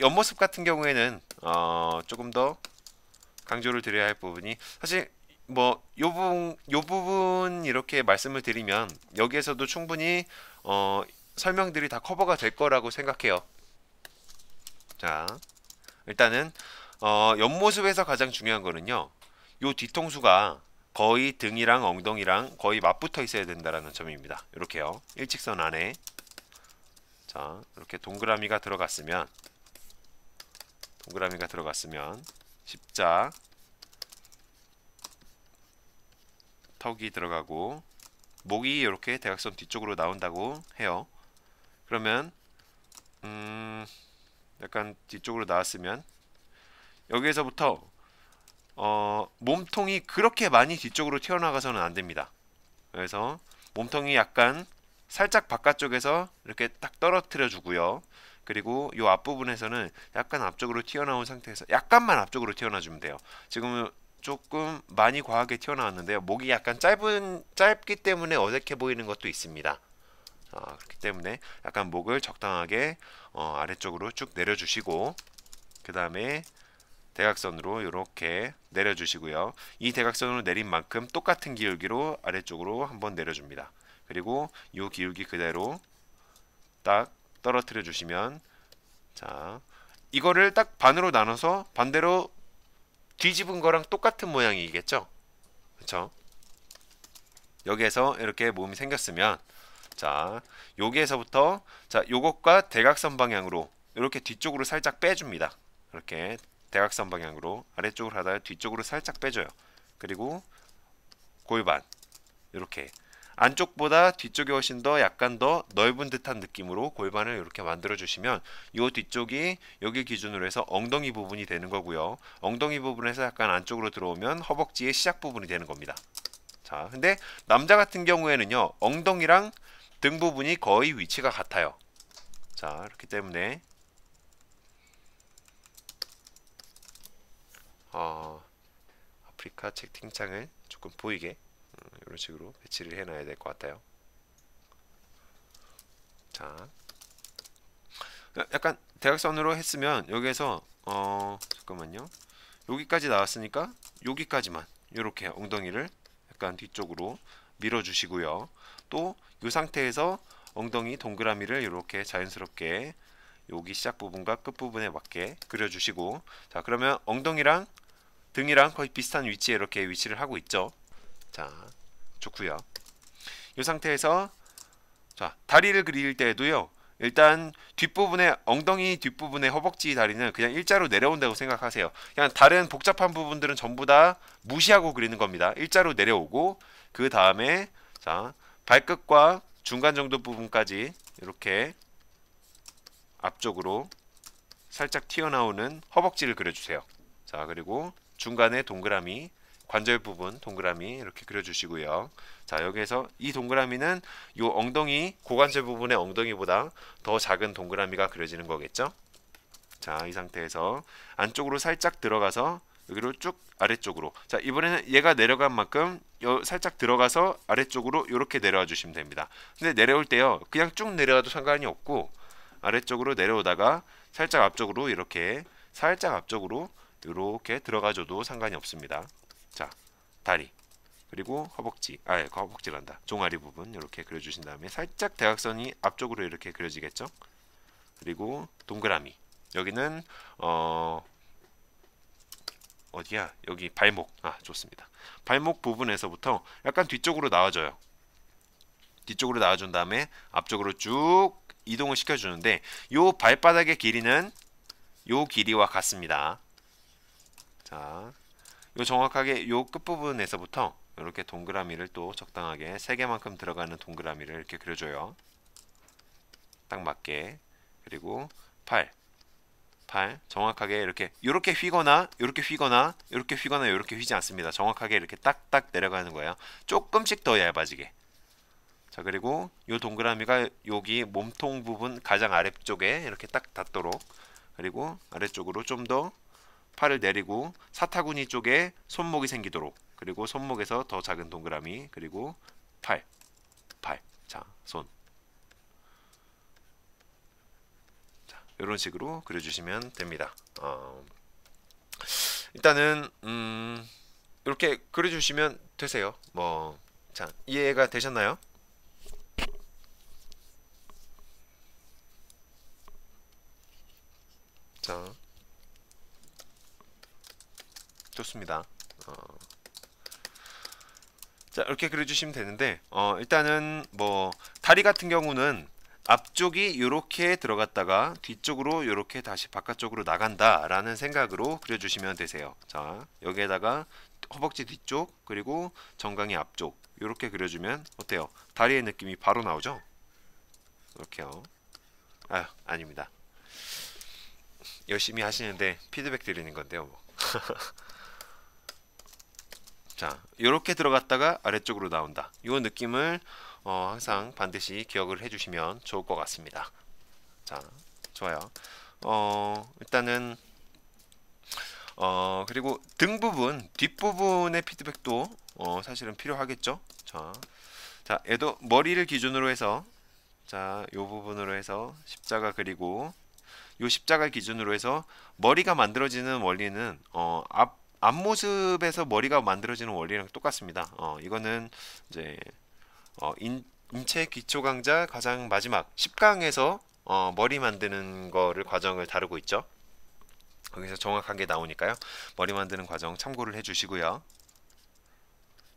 옆모습 같은 경우에는 어, 조금 더 강조를 드려야 할 부분이 사실 뭐요 부분 요 부분 이렇게 말씀을 드리면 여기에서도 충분히 어, 설명들이 다 커버가 될 거라고 생각해요. 자 일단은 어, 옆모습에서 가장 중요한 거는요. 요 뒤통수가 거의 등이랑 엉덩이랑 거의 맞붙어 있어야 된다라는 점입니다. 이렇게요. 일직선 안에 자 이렇게 동그라미가 들어갔으면 동그라미가 들어갔으면 십자 턱이 들어가고 목이 이렇게 대각선 뒤쪽으로 나온다고 해요. 그러면 음 약간 뒤쪽으로 나왔으면 여기에서부터 어 몸통이 그렇게 많이 뒤쪽으로 튀어나가서는 안 됩니다. 그래서 몸통이 약간 살짝 바깥쪽에서 이렇게 딱 떨어뜨려 주고요. 그리고 이 앞부분에서는 약간 앞쪽으로 튀어나온 상태에서 약간만 앞쪽으로 튀어나 주면 돼요. 지금 조금 많이 과하게 튀어나왔는데요. 목이 약간 짧은 짧기 때문에 어색해 보이는 것도 있습니다. 아, 그렇기 때문에 약간 목을 적당하게 어, 아래쪽으로 쭉 내려주시고 그 다음에 대각선으로 이렇게 내려주시고요. 이 대각선으로 내린 만큼 똑같은 기울기로 아래쪽으로 한번 내려줍니다. 그리고 이 기울기 그대로 딱 떨어뜨려 주시면 자 이거를 딱 반으로 나눠서 반대로 뒤집은 거랑 똑같은 모양이겠죠 그쵸 여기에서 이렇게 몸이 생겼으면 자 여기에서부터 자 요것과 대각선 방향으로 이렇게 뒤쪽으로 살짝 빼줍니다 이렇게 대각선 방향으로 아래쪽으로 하다가 뒤쪽으로 살짝 빼줘요 그리고 골반 이렇게 안쪽보다 뒤쪽이 훨씬 더 약간 더 넓은 듯한 느낌으로 골반을 이렇게 만들어 주시면 이 뒤쪽이 여기 기준으로 해서 엉덩이 부분이 되는 거고요 엉덩이 부분에서 약간 안쪽으로 들어오면 허벅지의 시작 부분이 되는 겁니다 자 근데 남자 같은 경우에는요 엉덩이랑 등 부분이 거의 위치가 같아요 자 그렇기 때문에 어, 아프리카 채팅창을 조금 보이게 이런 식으로 배치를 해놔야 될 것 같아요. 자, 약간 대각선으로 했으면 여기에서 어 잠깐만요. 여기까지 나왔으니까 여기까지만 이렇게 엉덩이를 약간 뒤쪽으로 밀어주시고요. 또 이 상태에서 엉덩이 동그라미를 이렇게 자연스럽게 여기 시작 부분과 끝 부분에 맞게 그려주시고 자 그러면 엉덩이랑 등이랑 거의 비슷한 위치에 이렇게 위치를 하고 있죠. 자 좋고요. 이 상태에서 자 다리를 그릴 때도요. 일단 뒷부분에 엉덩이 뒷부분에 허벅지 다리는 그냥 일자로 내려온다고 생각하세요. 그냥 다른 복잡한 부분들은 전부 다 무시하고 그리는 겁니다. 일자로 내려오고 그 다음에 자 발끝과 중간 정도 부분까지 이렇게 앞쪽으로 살짝 튀어나오는 허벅지를 그려주세요. 자 그리고 중간에 동그라미 관절 부분 동그라미 이렇게 그려주시고요. 자 여기에서 이 동그라미는 이 엉덩이 고관절 부분의 엉덩이보다 더 작은 동그라미가 그려지는 거겠죠. 자 이 상태에서 안쪽으로 살짝 들어가서 여기로 쭉 아래쪽으로 자 이번에는 얘가 내려간 만큼 요 살짝 들어가서 아래쪽으로 이렇게 내려와 주시면 됩니다 근데 내려올 때요 그냥 쭉 내려와도 상관이 없고 아래쪽으로 내려오다가 살짝 앞쪽으로 이렇게 살짝 앞쪽으로 이렇게 들어가줘도 상관이 없습니다 자, 다리. 그리고 허벅지, 아, 예, 그 허벅지란다. 종아리 부분 이렇게 그려주신 다음에 살짝 대각선이 앞쪽으로 이렇게 그려지겠죠? 그리고 동그라미. 여기는 어 어디야? 여기 발목. 아, 좋습니다. 발목 부분에서부터 약간 뒤쪽으로 나와줘요. 뒤쪽으로 나와준 다음에 앞쪽으로 쭉 이동을 시켜주는데 요 발바닥의 길이는 요 길이와 같습니다. 자, 요 정확하게 요 끝부분에서부터 이렇게 동그라미를 또 적당하게 3개만큼 들어가는 동그라미를 이렇게 그려줘요. 딱 맞게 그리고 8 8 정확하게 이렇게 이렇게 휘거나 이렇게 휘거나 이렇게 휘거나 이렇게 휘지 않습니다. 정확하게 이렇게 딱딱 내려가는 거예요. 조금씩 더 얇아지게 자 그리고 요 동그라미가 여기 몸통 부분 가장 아래쪽에 이렇게 딱 닿도록 그리고 아래쪽으로 좀더 팔을 내리고 사타구니 쪽에 손목이 생기도록 그리고 손목에서 더 작은 동그라미 그리고 팔, 팔, 자, 손 자, 이런 식으로 그려주시면 됩니다. 어, 일단은 음, 이렇게 그려주시면 되세요. 뭐, 자, 이해가 되셨나요? 자, 좋습니다. 어. 자 이렇게 그려주시면 되는데 어, 일단은 뭐 다리 같은 경우는 앞쪽이 이렇게 들어갔다가 뒤쪽으로 이렇게 다시 바깥쪽으로 나간다 라는 생각으로 그려주시면 되세요 자 여기에다가 허벅지 뒤쪽 그리고 정강이 앞쪽 이렇게 그려주면 어때요 다리의 느낌이 바로 나오죠 이렇게요 아 아닙니다 열심히 하시는데 피드백 드리는 건데요 뭐. 자 이렇게 들어갔다가 아래쪽으로 나온다 이 느낌을 어, 항상 반드시 기억을 해주시면 좋을 것 같습니다 자 좋아요 어, 일단은 어, 그리고 등 부분 뒷부분의 피드백도 어, 사실은 필요하겠죠 자, 자 얘도 머리를 기준으로 해서 자요 부분으로 해서 십자가 그리고 요 십자가 기준으로 해서 머리가 만들어지는 원리는 어, 앞 앞모습에서 머리가 만들어지는 원리랑 똑같습니다. 어, 이거는 이제 어, 인, 인체 기초 강좌 가장 마지막 10강에서 어, 머리 만드는 거를 과정을 다루고 있죠. 거기서 정확하게 나오니까요. 머리 만드는 과정 참고를 해주시고요.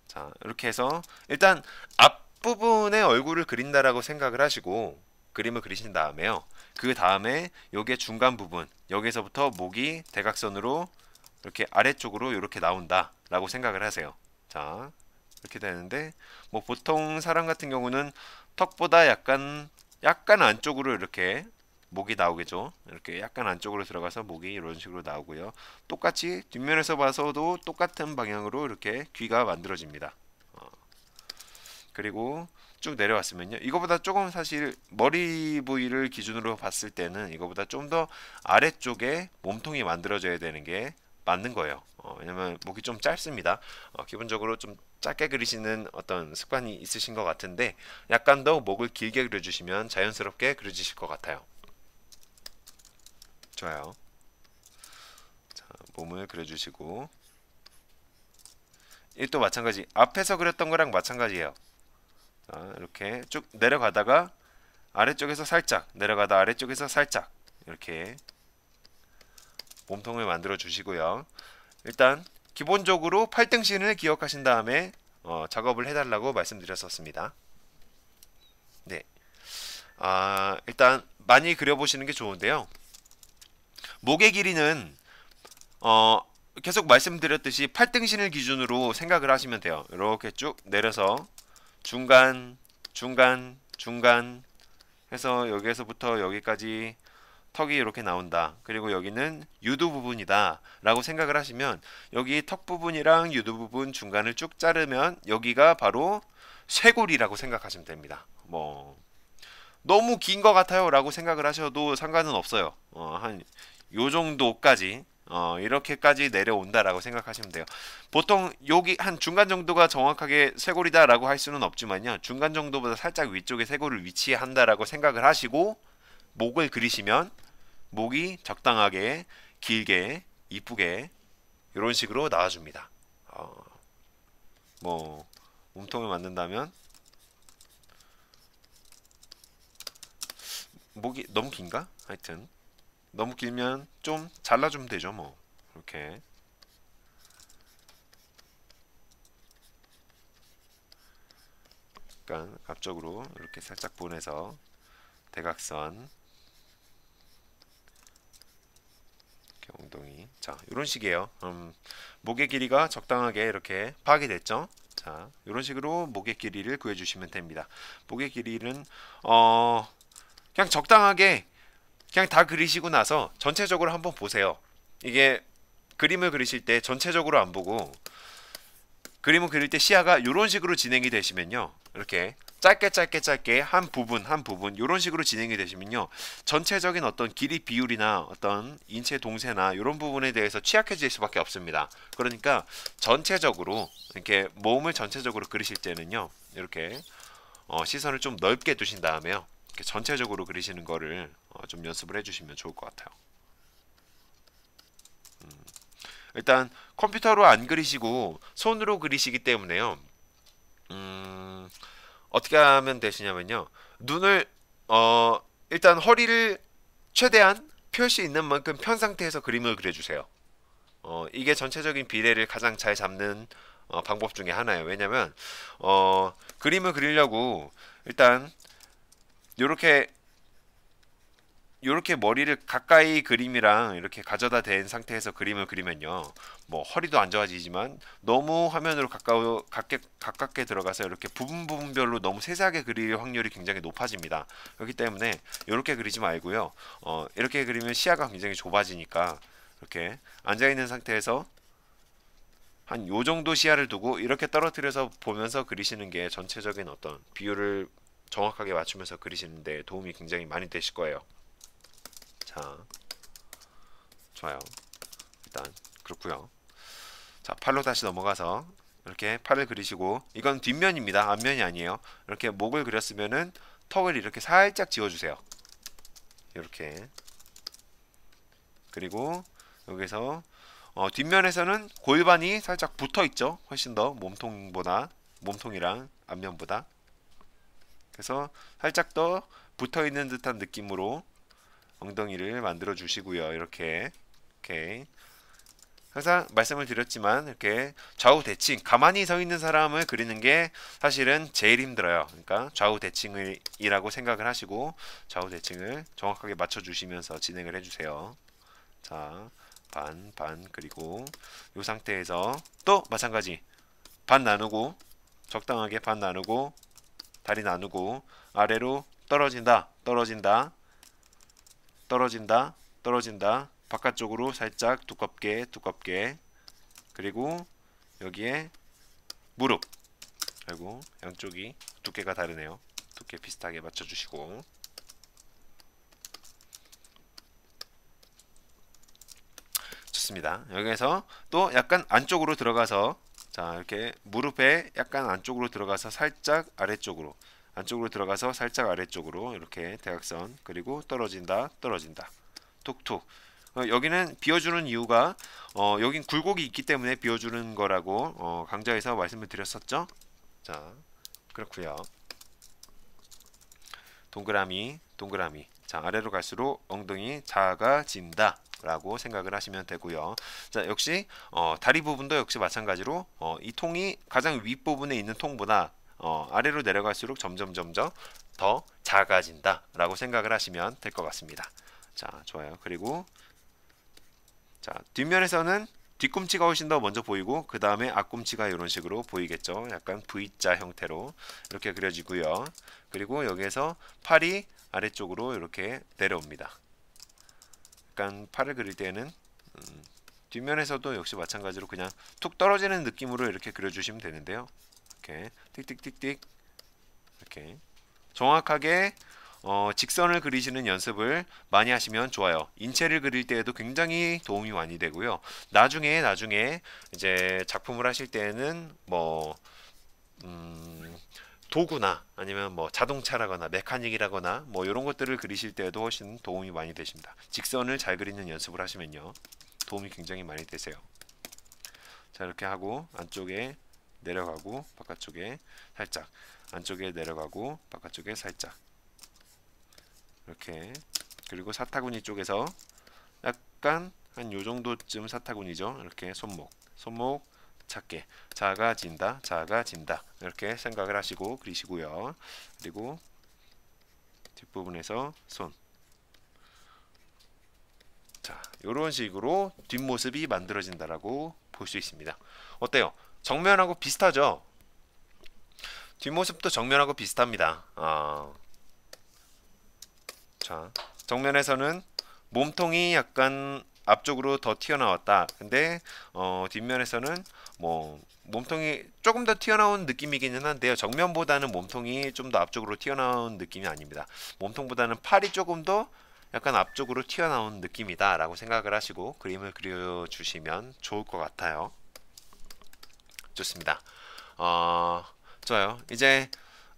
자 이렇게 해서 일단 앞부분의 얼굴을 그린다라고 생각을 하시고 그림을 그리신 다음에요. 그 다음에 요게 중간 부분 여기서부터 목이 대각선으로 이렇게 아래쪽으로 이렇게 나온다 라고 생각을 하세요 자 이렇게 되는데 뭐 보통 사람 같은 경우는 턱보다 약간 약간 안쪽으로 이렇게 목이 나오겠죠 이렇게 약간 안쪽으로 들어가서 목이 이런 식으로 나오고요 똑같이 뒷면에서 봐서도 똑같은 방향으로 이렇게 귀가 만들어집니다 어. 그리고 쭉 내려왔으면요 이거보다 조금 사실 머리 부위를 기준으로 봤을 때는 이거보다 좀 더 아래쪽에 몸통이 만들어져야 되는 게 맞는 거예요. 어, 왜냐면 목이 좀 짧습니다. 어, 기본적으로 좀 짧게 그리시는 어떤 습관이 있으신 것 같은데 약간 더 목을 길게 그려주시면 자연스럽게 그려지실 것 같아요. 좋아요. 자, 몸을 그려주시고 이또 마찬가지 앞에서 그렸던 거랑 마찬가지예요. 자, 이렇게 쭉 내려가다가 아래쪽에서 살짝 내려가다 아래쪽에서 살짝 이렇게 몸통을 만들어 주시고요. 일단 기본적으로 8등신을 기억하신 다음에 어, 작업을 해달라고 말씀드렸었습니다. 네, 아, 일단 많이 그려보시는 게 좋은데요. 목의 길이는 어, 계속 말씀드렸듯이 8등신을 기준으로 생각을 하시면 돼요. 이렇게 쭉 내려서 중간, 중간, 중간 해서 여기에서부터 여기까지 턱이 이렇게 나온다. 그리고 여기는 유두 부분이다. 라고 생각을 하시면 여기 턱 부분이랑 유두 부분 중간을 쭉 자르면 여기가 바로 쇄골이라고 생각하시면 됩니다. 뭐 너무 긴 것 같아요 라고 생각을 하셔도 상관은 없어요. 어, 한 요 정도까지 어, 이렇게까지 내려온다라고 생각하시면 돼요. 보통 여기 한 중간 정도가 정확하게 쇄골이다라고 할 수는 없지만요. 중간 정도보다 살짝 위쪽에 쇄골을 위치한다라고 생각을 하시고 목을 그리시면 목이 적당하게 길게 이쁘게 이런 식으로 나와줍니다. 어, 뭐 몸통을 만든다면 목이 너무 긴가? 하여튼 너무 길면 좀 잘라주면 되죠 뭐 이렇게 약간 앞쪽으로 이렇게 살짝 보내서 대각선 엉덩이 자 이런 식이에요 음, 목의 길이가 적당하게 이렇게 파악이 됐죠 자 이런 식으로 목의 길이를 구해주시면 됩니다 목의 길이는 어 그냥 적당하게 그냥 다 그리시고 나서 전체적으로 한번 보세요 이게 그림을 그리실 때 전체적으로 안 보고 그림을 그릴 때 시야가 이런 식으로 진행이 되시면요 이렇게 짧게 짧게 짧게 한 부분 한 부분 이런 식으로 진행이 되시면요 전체적인 어떤 길이 비율이나 어떤 인체 동세나 이런 부분에 대해서 취약해질 수밖에 없습니다 그러니까 전체적으로 이렇게 몸을 전체적으로 그리실 때는요 이렇게 어, 시선을 좀 넓게 두신 다음에요 이렇게 전체적으로 그리시는 거를 어, 좀 연습을 해주시면 좋을 것 같아요 음, 일단 컴퓨터로 안 그리시고 손으로 그리시기 때문에요 음... 어떻게 하면 되시냐면요. 눈을 어 일단 허리를 최대한 펼수 있는 만큼 편 상태에서 그림을 그려주세요. 어 이게 전체적인 비례를 가장 잘 잡는 어, 방법 중에 하나예요. 왜냐면 어 그림을 그리려고 일단 이렇게 이렇게 머리를 가까이 그림이랑 이렇게 가져다 댄 상태에서 그림을 그리면요 뭐 허리도 안 좋아지지만 너무 화면으로 가까워, 가깝게, 가깝게 들어가서 이렇게 부분 부분별로 너무 세세하게 그릴 확률이 굉장히 높아집니다 그렇기 때문에 이렇게 그리지 말고요 어, 이렇게 그리면 시야가 굉장히 좁아지니까 이렇게 앉아있는 상태에서 한 요 정도 시야를 두고 이렇게 떨어뜨려서 보면서 그리시는 게 전체적인 어떤 비율을 정확하게 맞추면서 그리시는데 도움이 굉장히 많이 되실 거예요 자, 좋아요. 일단 그렇구요 자, 팔로 다시 넘어가서 이렇게 팔을 그리시고 이건 뒷면입니다. 앞면이 아니에요. 이렇게 목을 그렸으면은 턱을 이렇게 살짝 지워주세요. 이렇게 그리고 여기서 어, 뒷면에서는 골반이 살짝 붙어있죠. 훨씬 더 몸통보다 몸통이랑 앞면보다 그래서 살짝 더 붙어있는 듯한 느낌으로 엉덩이를 만들어 주시고요. 이렇게 오케이. 항상 말씀을 드렸지만 이렇게 좌우 대칭 가만히 서 있는 사람을 그리는 게 사실은 제일 힘들어요 그러니까 좌우 대칭이라고 생각을 하시고 좌우 대칭을 정확하게 맞춰 주시면서 진행을 해주세요 자반 반 그리고 이 상태에서 또 마찬가지 반 나누고 적당하게 반 나누고 다리 나누고 아래로 떨어진다 떨어진다 떨어진다 떨어진다 바깥쪽으로 살짝 두껍게 두껍게 그리고 여기에 무릎 그리고 양쪽이 두께가 다르네요 두께 비슷하게 맞춰주시고 좋습니다 여기에서 또 약간 안쪽으로 들어가서 자 이렇게 무릎에 약간 안쪽으로 들어가서 살짝 아래쪽으로 안쪽으로 들어가서 살짝 아래쪽으로 이렇게 대각선 그리고 떨어진다 떨어진다 톡톡 어, 여기는 비워주는 이유가 어, 여긴 굴곡이 있기 때문에 비워주는 거라고 어, 강좌에서 말씀을 드렸었죠 자 그렇구요 동그라미 동그라미 자 아래로 갈수록 엉덩이 작아진다 라고 생각을 하시면 되고요 자 역시 어, 다리 부분도 역시 마찬가지로 어, 이 통이 가장 윗부분에 있는 통보다 어, 아래로 내려갈수록 점점 점점 더 작아진다 라고 생각을 하시면 될 것 같습니다 자 좋아요 그리고 자 뒷면에서는 뒤꿈치가 훨씬 더 먼저 보이고 그 다음에 앞꿈치가 이런 식으로 보이겠죠 약간 V자 형태로 이렇게 그려지고요 그리고 여기에서 팔이 아래쪽으로 이렇게 내려옵니다 약간 팔을 그릴 때는 음, 뒷면에서도 역시 마찬가지로 그냥 툭 떨어지는 느낌으로 이렇게 그려주시면 되는데요 이렇게 틱틱틱틱 이렇게 정확하게 어, 직선을 그리시는 연습을 많이 하시면 좋아요. 인체를 그릴 때에도 굉장히 도움이 많이 되고요. 나중에 나중에 이제 작품을 하실 때는 에뭐 음, 도구나 아니면 뭐 자동차라거나 메카닉이라거나 뭐 이런 것들을 그리실 때에도 훨씬 도움이 많이 되십니다. 직선을 잘 그리는 연습을 하시면요. 도움이 굉장히 많이 되세요. 자 이렇게 하고 안쪽에 내려가고 바깥쪽에 살짝 안쪽에 내려가고 바깥쪽에 살짝 이렇게 그리고 사타구니 쪽에서 약간 한 요정도쯤 사타구니죠 이렇게 손목 손목 작게 작아진다 작아진다 이렇게 생각을 하시고 그리시고요 그리고 뒷부분에서 손 자, 이런 식으로 뒷모습이 만들어진다라고 볼 수 있습니다. 어때요? 정면하고 비슷하죠. 뒷모습도 정면하고 비슷합니다. 어. 자, 정면에서는 몸통이 약간 앞쪽으로 더 튀어나왔다. 근데 어, 뒷면에서는 뭐 몸통이 조금 더 튀어나온 느낌이기는 한데요. 정면보다는 몸통이 좀 더 앞쪽으로 튀어나온 느낌이 아닙니다. 몸통보다는 팔이 조금 더 약간 앞쪽으로 튀어나온 느낌이다 라고 생각을 하시고 그림을 그려주시면 좋을 것 같아요. 좋습니다. 어, 좋아요. 이제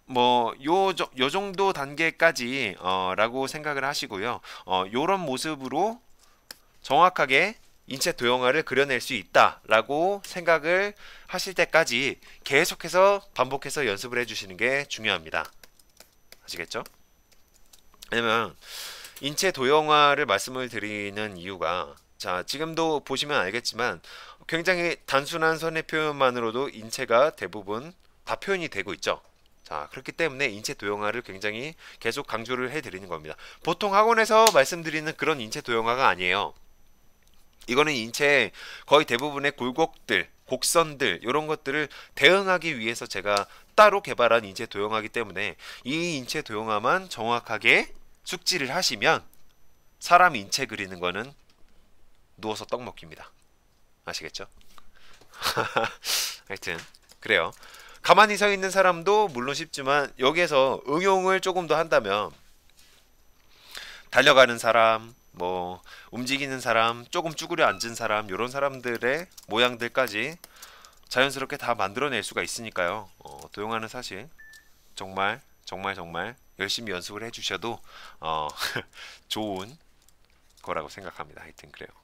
뭐요 요 정도 단계까지 어, 라고 생각을 하시고요. 어, 요런 모습으로 정확하게 인체 도형화를 그려낼 수 있다라고 생각을 하실 때까지 계속해서 반복해서 연습을 해주시는 게 중요합니다. 아시겠죠? 왜냐면 인체 도형화를 말씀을 드리는 이유가 자 지금도 보시면 알겠지만 굉장히 단순한 선의 표현만으로도 인체가 대부분 다 표현이 되고 있죠. 자 그렇기 때문에 인체 도형화를 굉장히 계속 강조를 해드리는 겁니다. 보통 학원에서 말씀드리는 그런 인체 도형화가 아니에요. 이거는 인체 거의 대부분의 굴곡들, 곡선들 이런 것들을 대응하기 위해서 제가 따로 개발한 인체 도형화이기 때문에 이 인체 도형화만 정확하게 숙지를 하시면 사람 인체 그리는 거는 누워서 떡 먹기입니다. 아시겠죠? 하여튼 그래요. 가만히 서 있는 사람도 물론 쉽지만 여기에서 응용을 조금 더 한다면 달려가는 사람, 뭐 움직이는 사람, 조금 쭈그려 앉은 사람 이런 사람들의 모양들까지 자연스럽게 다 만들어낼 수가 있으니까요. 어, 도용하는 사실 정말 정말 정말 열심히 연습을 해주셔도 어, 좋은 거라고 생각합니다. 하여튼 그래요.